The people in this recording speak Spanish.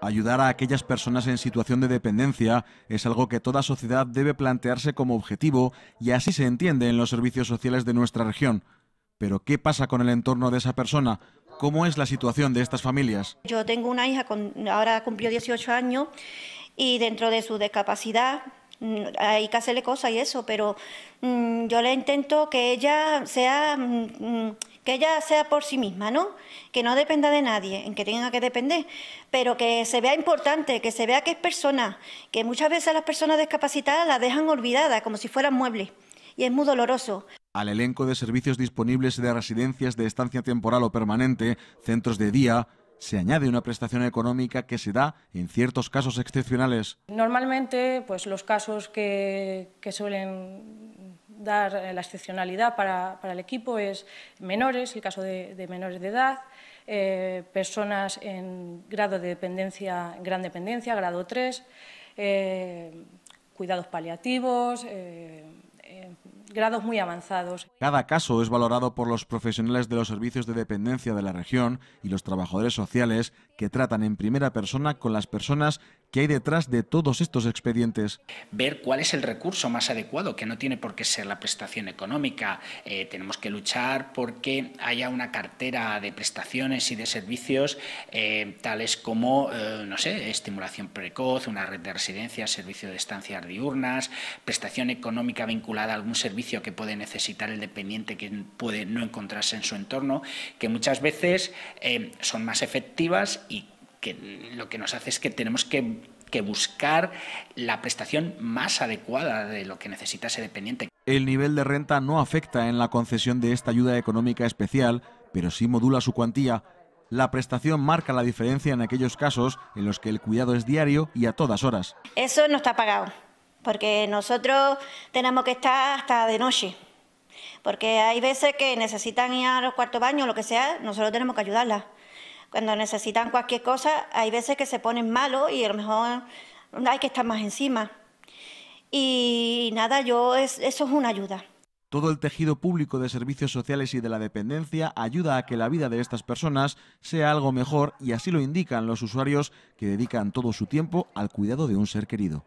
Ayudar a aquellas personas en situación de dependencia es algo que toda sociedad debe plantearse como objetivo y así se entiende en los servicios sociales de nuestra región. Pero ¿qué pasa con el entorno de esa persona? ¿Cómo es la situación de estas familias? Yo tengo una hija, con, ahora cumplió 18 años y dentro de su discapacidad mm, hay que hacerle cosas y eso, pero mm, yo le intento que ella sea, mm, ella sea por sí misma, ¿no? Que no dependa de nadie, en que tenga que depender, pero que se vea importante, que se vea que es persona, que muchas veces las personas discapacitadas las dejan olvidadas como si fueran muebles y es muy doloroso. Al elenco de servicios disponibles de residencias de estancia temporal o permanente, centros de día, se añade una prestación económica que se da en ciertos casos excepcionales. Normalmente, pues los casos que, que suelen dar eh, la excepcionalidad para, para, el equipo es menores, el caso de, menores de edad, eh, personas en grado de dependencia, gran dependencia, grado 3, eh, cuidados paliativos, grados muy avanzados. Cada caso es valorado por los profesionales de los servicios de dependencia de la región y los trabajadores sociales que tratan en primera persona con las personas que hay detrás de todos estos expedientes. Ver cuál es el recurso más adecuado, que no tiene por qué ser la prestación económica. Eh, tenemos que luchar porque haya una cartera de prestaciones y de servicios eh, tales como, eh, no sé, estimulación precoz, una red de residencias, servicio de estancias diurnas, prestación económica vinculada a algún servicio que puede necesitar el dependiente que puede no encontrarse en su entorno, que muchas veces son más efectivas y lo que nos hace es que tenemos que, buscar la prestación más adecuada de lo que necesita ese dependiente. El nivel de renta no afecta en la concesión de esta ayuda económica especial, pero sí modula su cuantía. La prestación marca la diferencia en aquellos casos en los que el cuidado es diario y a todas horas. Eso no está pagado, porque nosotros tenemos que estar hasta de noche porque hay veces que necesitan ir a los cuartos baños o lo que sea, nosotros tenemos que ayudarlas cuando necesitan cualquier cosa, hay veces que se ponen malos y a lo mejor hay que estar más encima. Y nada, yo eso es una ayuda. Todo el tejido público de servicios sociales y de la dependencia ayuda a que la vida de estas personas sea algo mejor y así lo indican los usuarios que dedican todo su tiempo al cuidado de un ser querido.